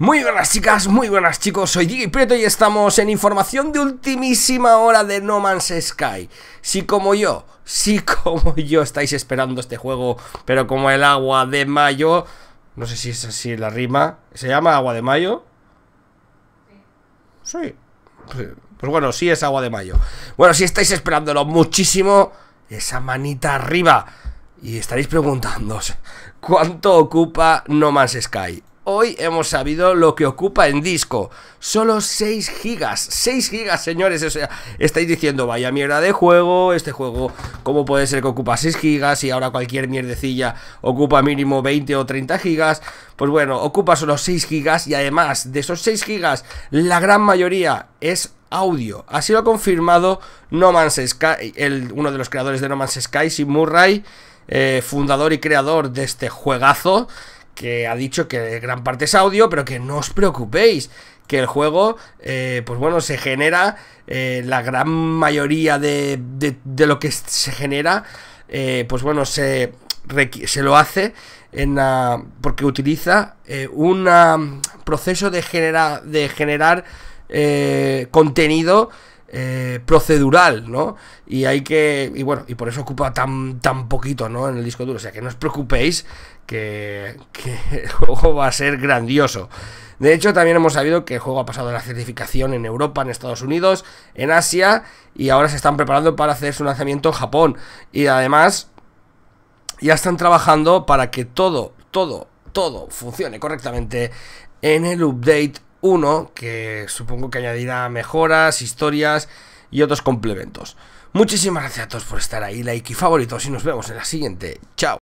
Muy buenas chicas, muy buenas chicos, soy Gigi Prieto y estamos en información de ultimísima hora de No Man's Sky. Si como yo, si como yo estáis esperando este juego, pero como el agua de mayo, no sé si es así la rima, ¿se llama agua de mayo? Sí. Pues, pues bueno, sí es agua de mayo. Bueno, si estáis esperándolo muchísimo, esa manita arriba. Y estaréis preguntándoos, ¿cuánto ocupa No Man's Sky? hoy hemos sabido lo que ocupa en disco. Solo 6 gigas. 6 gigas, señores. O sea, estáis diciendo, vaya mierda de juego. Este juego, ¿cómo puede ser que ocupa 6 gigas? Y ahora cualquier mierdecilla ocupa mínimo 20 o 30 gigas. Pues bueno, ocupa solo 6 gigas. Y además, de esos 6 gigas, la gran mayoría es audio. Así lo ha confirmado No Man's Sky, el, uno de los creadores de No Man's Sky, Sim Murray, eh, fundador y creador de este juegazo que ha dicho que gran parte es audio, pero que no os preocupéis, que el juego, eh, pues bueno, se genera, eh, la gran mayoría de, de, lo que se genera, eh, pues bueno, se, se lo hace en la, porque utiliza un um, proceso de, de generar contenido eh, procedural, ¿no? Y hay que. Y bueno, y por eso ocupa tan, tan poquito, ¿no? En el disco duro. O sea que no os preocupéis que, que el juego va a ser grandioso. De hecho, también hemos sabido que el juego ha pasado la certificación en Europa, en Estados Unidos, en Asia, y ahora se están preparando para hacer su lanzamiento en Japón. Y además, ya están trabajando para que todo, todo todo funcione correctamente en el update 1, que supongo que añadirá mejoras, historias y otros complementos. Muchísimas gracias a todos por estar ahí, like y favoritos y nos vemos en la siguiente. Chao.